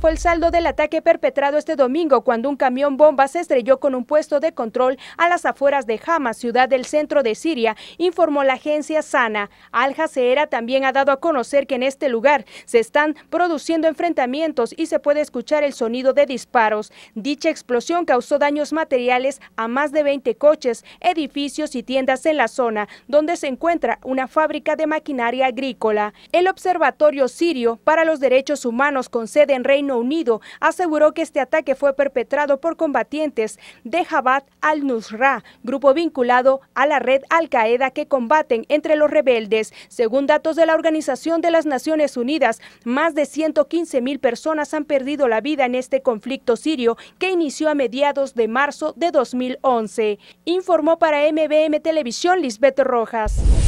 fue el saldo del ataque perpetrado este domingo cuando un camión bomba se estrelló con un puesto de control a las afueras de Hama, ciudad del centro de Siria, informó la agencia Sana. Al Jazeera también ha dado a conocer que en este lugar se están produciendo enfrentamientos y se puede escuchar el sonido de disparos. Dicha explosión causó daños materiales a más de 20 coches, edificios y tiendas en la zona, donde se encuentra una fábrica de maquinaria agrícola. El Observatorio Sirio para los Derechos Humanos con Reino Unido aseguró que este ataque fue perpetrado por combatientes de Jabhat al-Nusra, grupo vinculado a la red Al-Qaeda que combaten entre los rebeldes. Según datos de la Organización de las Naciones Unidas, más de 115 mil personas han perdido la vida en este conflicto sirio que inició a mediados de marzo de 2011. Informó para MBM Televisión Lisbeth Rojas.